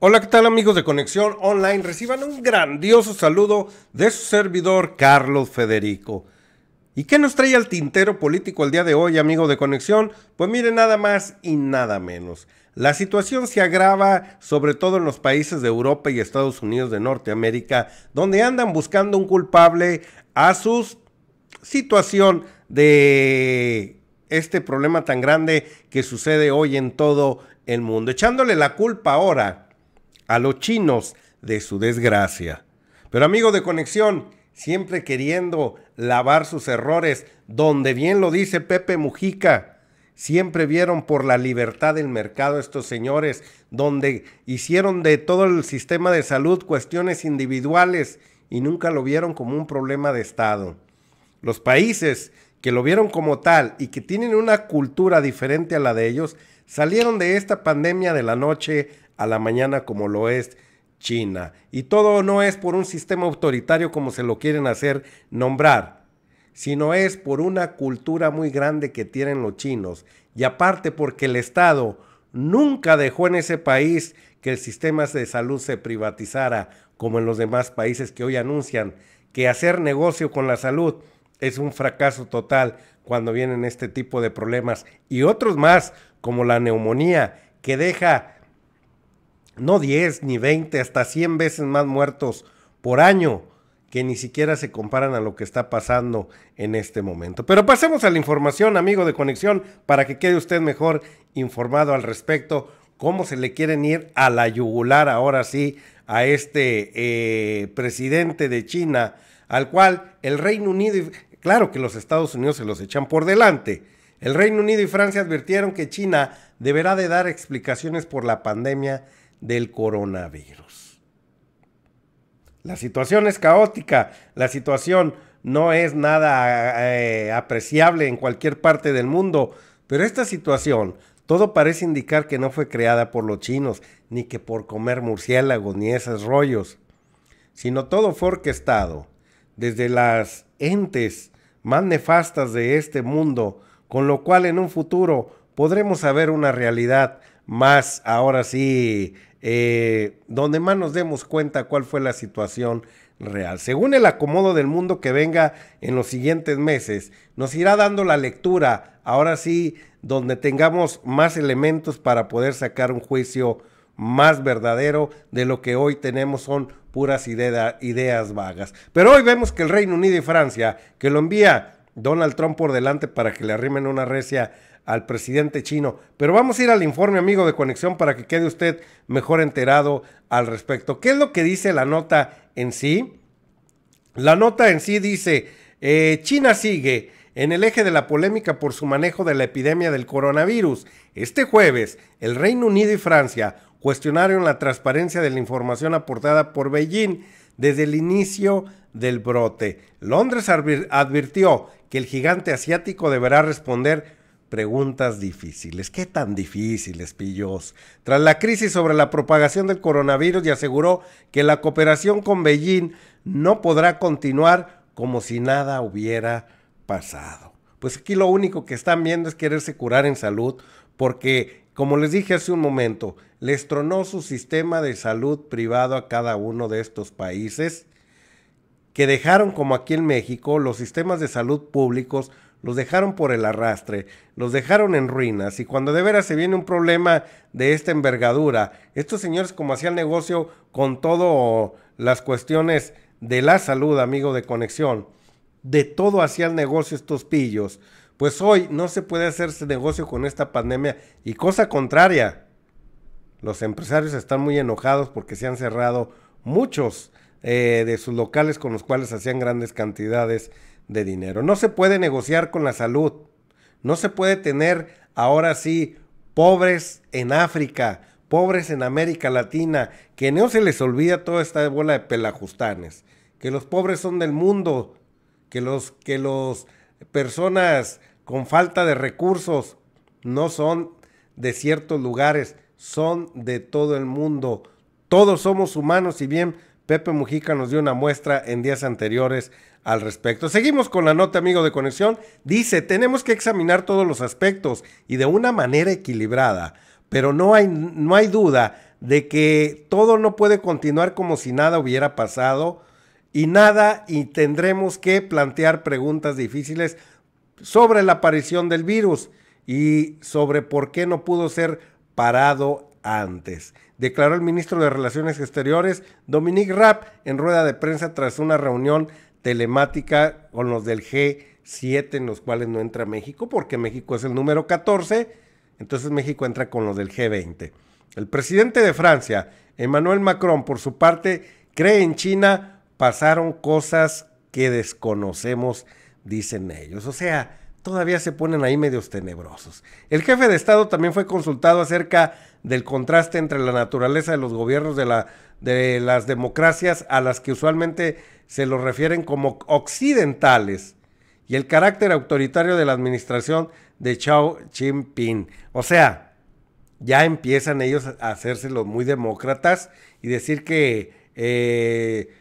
Hola, ¿qué tal amigos de Conexión Online? Reciban un grandioso saludo de su servidor Carlos Federico. ¿Y qué nos trae el tintero político el día de hoy, amigo de Conexión? Pues mire, nada más y nada menos. La situación se agrava sobre todo en los países de Europa y Estados Unidos de Norteamérica, donde andan buscando un culpable a su situación de este problema tan grande que sucede hoy en todo el mundo, echándole la culpa ahora a los chinos de su desgracia. Pero amigos de conexión, siempre queriendo lavar sus errores, donde bien lo dice Pepe Mujica, siempre vieron por la libertad del mercado estos señores, donde hicieron de todo el sistema de salud cuestiones individuales y nunca lo vieron como un problema de Estado. Los países que lo vieron como tal y que tienen una cultura diferente a la de ellos, salieron de esta pandemia de la noche a la mañana como lo es China. Y todo no es por un sistema autoritario como se lo quieren hacer nombrar, sino es por una cultura muy grande que tienen los chinos. Y aparte porque el Estado nunca dejó en ese país que el sistema de salud se privatizara, como en los demás países que hoy anuncian que hacer negocio con la salud es un fracaso total cuando vienen este tipo de problemas y otros más como la neumonía que deja no 10 ni 20 hasta 100 veces más muertos por año que ni siquiera se comparan a lo que está pasando en este momento. Pero pasemos a la información, amigo de conexión, para que quede usted mejor informado al respecto, cómo se le quieren ir a la yugular ahora sí a este eh, presidente de China, al cual el Reino Unido Claro que los Estados Unidos se los echan por delante. El Reino Unido y Francia advirtieron que China deberá de dar explicaciones por la pandemia del coronavirus. La situación es caótica, la situación no es nada eh, apreciable en cualquier parte del mundo, pero esta situación, todo parece indicar que no fue creada por los chinos, ni que por comer murciélagos, ni esos rollos, sino todo desde las entes más nefastas de este mundo, con lo cual en un futuro podremos saber una realidad más, ahora sí, eh, donde más nos demos cuenta cuál fue la situación real. Según el acomodo del mundo que venga en los siguientes meses, nos irá dando la lectura, ahora sí, donde tengamos más elementos para poder sacar un juicio más verdadero de lo que hoy tenemos son puras ideas vagas. Pero hoy vemos que el Reino Unido y Francia, que lo envía Donald Trump por delante para que le arrimen una recia al presidente chino. Pero vamos a ir al informe, amigo de Conexión, para que quede usted mejor enterado al respecto. ¿Qué es lo que dice la nota en sí? La nota en sí dice, eh, China sigue en el eje de la polémica por su manejo de la epidemia del coronavirus. Este jueves, el Reino Unido y Francia cuestionaron la transparencia de la información aportada por Beijing desde el inicio del brote. Londres advirtió que el gigante asiático deberá responder preguntas difíciles. ¿Qué tan difíciles, pillos? Tras la crisis sobre la propagación del coronavirus y aseguró que la cooperación con Beijing no podrá continuar como si nada hubiera pasado. Pues aquí lo único que están viendo es quererse curar en salud porque, como les dije hace un momento, les tronó su sistema de salud privado a cada uno de estos países, que dejaron como aquí en México los sistemas de salud públicos, los dejaron por el arrastre, los dejaron en ruinas y cuando de veras se viene un problema de esta envergadura, estos señores como hacían negocio con todo las cuestiones de la salud, amigo de conexión, de todo hacían negocio estos pillos, pues hoy no se puede hacerse negocio con esta pandemia y cosa contraria, los empresarios están muy enojados porque se han cerrado muchos eh, de sus locales con los cuales hacían grandes cantidades de dinero. No se puede negociar con la salud. No se puede tener ahora sí pobres en África, pobres en América Latina, que no se les olvida toda esta bola de pelajustanes, que los pobres son del mundo, que los que los personas con falta de recursos no son de ciertos lugares, son de todo el mundo. Todos somos humanos y bien Pepe Mujica nos dio una muestra en días anteriores al respecto. Seguimos con la nota, amigo de conexión. Dice, tenemos que examinar todos los aspectos y de una manera equilibrada, pero no hay, no hay duda de que todo no puede continuar como si nada hubiera pasado y nada y tendremos que plantear preguntas difíciles sobre la aparición del virus y sobre por qué no pudo ser parado antes. Declaró el ministro de Relaciones Exteriores, Dominique Rapp, en rueda de prensa tras una reunión telemática con los del G7, en los cuales no entra México, porque México es el número 14, entonces México entra con los del G20. El presidente de Francia, Emmanuel Macron, por su parte, cree en China, pasaron cosas que desconocemos, dicen ellos. O sea, todavía se ponen ahí medios tenebrosos. El jefe de Estado también fue consultado acerca del contraste entre la naturaleza de los gobiernos de, la, de las democracias a las que usualmente se los refieren como occidentales y el carácter autoritario de la administración de Chao Jinping. O sea, ya empiezan ellos a hacerse los muy demócratas y decir que eh,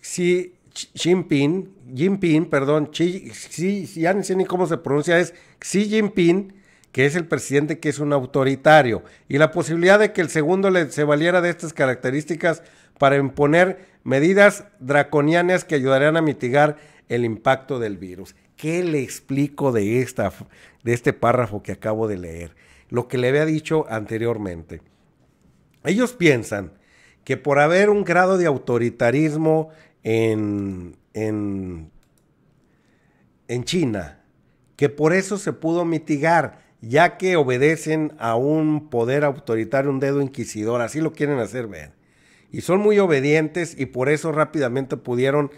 si Jinping, Jinping, perdón, Xi, ni cómo se pronuncia, es Xi Jinping, que es el presidente que es un autoritario, y la posibilidad de que el segundo le, se valiera de estas características para imponer medidas draconianas que ayudarían a mitigar el impacto del virus. ¿Qué le explico de, esta, de este párrafo que acabo de leer? Lo que le había dicho anteriormente. Ellos piensan que por haber un grado de autoritarismo en, en, en China, que por eso se pudo mitigar, ya que obedecen a un poder autoritario, un dedo inquisidor, así lo quieren hacer ver. Y son muy obedientes y por eso rápidamente pudieron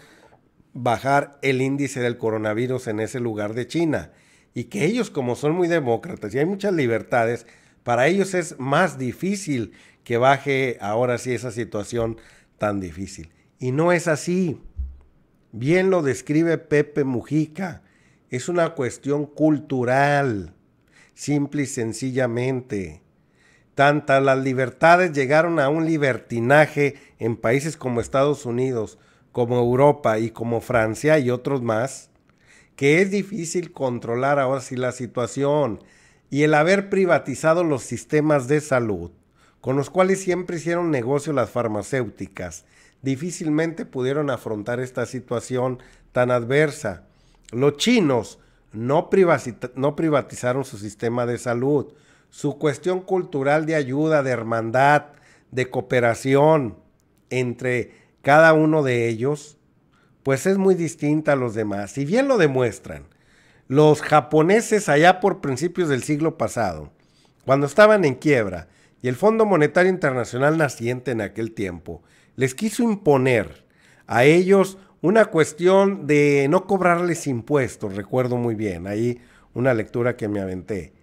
bajar el índice del coronavirus en ese lugar de China. Y que ellos, como son muy demócratas y hay muchas libertades, para ellos es más difícil que baje ahora sí esa situación tan difícil. Y no es así. Bien lo describe Pepe Mujica. Es una cuestión cultural, simple y sencillamente. Tantas las libertades llegaron a un libertinaje en países como Estados Unidos, como Europa y como Francia y otros más, que es difícil controlar ahora sí la situación. Y el haber privatizado los sistemas de salud, con los cuales siempre hicieron negocio las farmacéuticas, difícilmente pudieron afrontar esta situación tan adversa. Los chinos no, privatizaron su sistema de salud, su cuestión cultural de ayuda, de hermandad, de cooperación entre cada uno de ellos, pues es muy distinta a los demás. Si bien lo demuestran, los japoneses allá por principios del siglo pasado, cuando estaban en quiebra y el Fondo Monetario Internacional naciente en aquel tiempo, les quiso imponer a ellos una cuestión de no cobrarles impuestos, recuerdo muy bien, ahí una lectura que me aventé,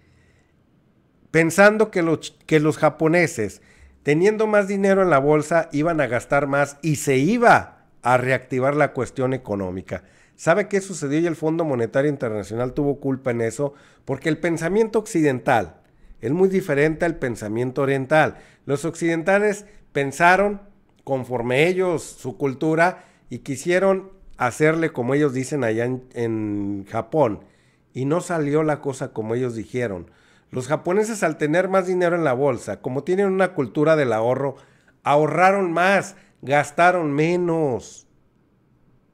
pensando que los, que los japoneses, teniendo más dinero en la bolsa, iban a gastar más y se iba a reactivar la cuestión económica. ¿Sabe qué sucedió? Y el Fondo Monetario Internacional tuvo culpa en eso, porque el pensamiento occidental es muy diferente al pensamiento oriental. Los occidentales pensaron conforme ellos, su cultura, y quisieron hacerle como ellos dicen allá en, Japón. Y no salió la cosa como ellos dijeron. Los japoneses al tener más dinero en la bolsa, como tienen una cultura del ahorro, ahorraron más, gastaron menos.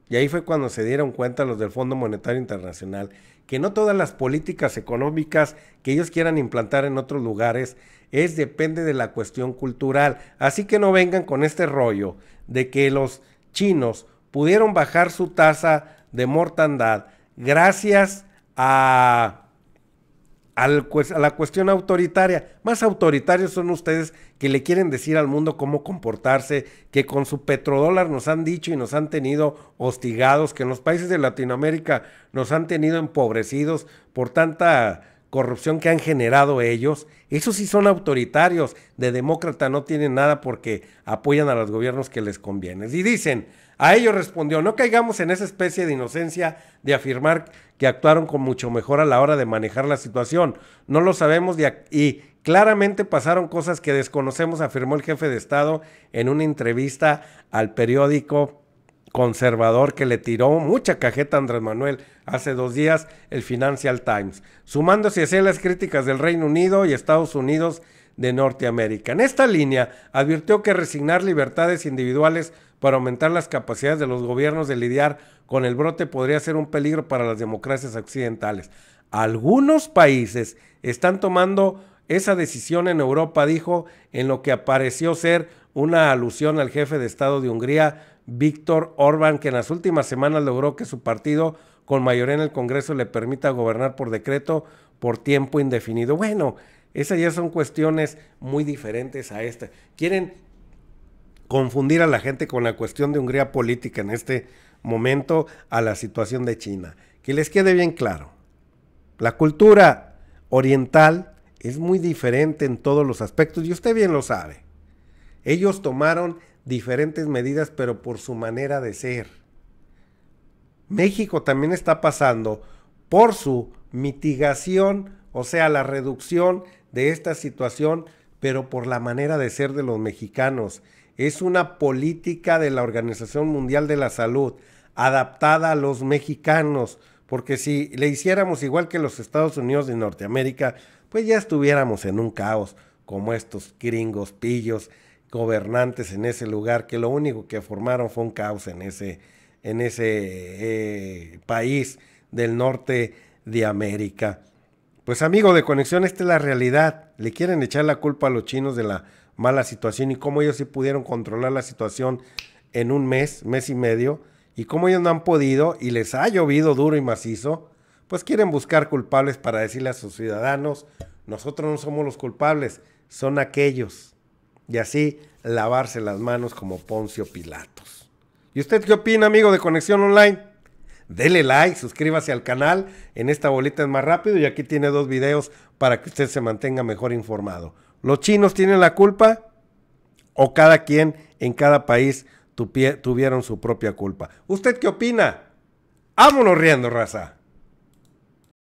Y ahí fue cuando se dieron cuenta los del Fondo Monetario Internacional que no todas las políticas económicas que ellos quieran implantar en otros lugares es depende de la cuestión cultural. Así que no vengan con este rollo de que los chinos pudieron bajar su tasa de mortandad gracias a a la cuestión autoritaria. Más autoritarios son ustedes que le quieren decir al mundo cómo comportarse, que con su petrodólar nos han dicho y nos han tenido hostigados, que en los países de Latinoamérica nos han tenido empobrecidos por tanta corrupción que han generado ellos, esos sí son autoritarios, de demócrata no tienen nada porque apoyan a los gobiernos que les conviene. Y dicen, a ellos respondió, no caigamos en esa especie de inocencia de afirmar que actuaron con mucho mejor a la hora de manejar la situación. No lo sabemos y claramente pasaron cosas que desconocemos, afirmó el jefe de Estado en una entrevista al periódico conservador que le tiró mucha cajeta a Andrés Manuel hace dos días el Financial Times, sumándose así a las críticas del Reino Unido y Estados Unidos de Norteamérica. En esta línea advirtió que resignar libertades individuales para aumentar las capacidades de los gobiernos de lidiar con el brote podría ser un peligro para las democracias occidentales. Algunos países están tomando esa decisión en Europa, dijo, en lo que apareció ser una alusión al jefe de Estado de Hungría, Víctor Orbán, que en las últimas semanas logró que su partido con mayoría en el Congreso le permita gobernar por decreto por tiempo indefinido. Bueno, esas ya son cuestiones muy diferentes a esta. Quieren confundir a la gente con la cuestión de Hungría política en este momento a la situación de China. Que les quede bien claro, la cultura oriental es muy diferente en todos los aspectos y usted bien lo sabe. Ellos tomaron diferentes medidas, pero por su manera de ser. México también está pasando por su mitigación, o sea, la reducción de esta situación, pero por la manera de ser de los mexicanos. Es una política de la Organización Mundial de la Salud adaptada a los mexicanos, porque si le hiciéramos igual que los Estados Unidos de Norteamérica, pues ya estuviéramos en un caos, como estos gringos pillos gobernantes en ese lugar que lo único que formaron fue un caos en ese, en ese eh, país del norte de América. Pues amigo de conexión, esta es la realidad. Le quieren echar la culpa a los chinos de la mala situación y cómo ellos sí pudieron controlar la situación en un mes, mes y medio, y cómo ellos no han podido y les ha llovido duro y macizo, pues quieren buscar culpables para decirle a sus ciudadanos, nosotros no somos los culpables, son aquellos y así lavarse las manos como Poncio Pilatos. ¿Y usted qué opina, amigo de Conexión Online? Dele like, suscríbase al canal, en esta bolita es más rápido y aquí tiene dos videos para que usted se mantenga mejor informado. ¿Los chinos tienen la culpa? ¿O cada quien en cada país tuvieron su propia culpa? ¿Usted qué opina? ¡Vámonos riendo, raza!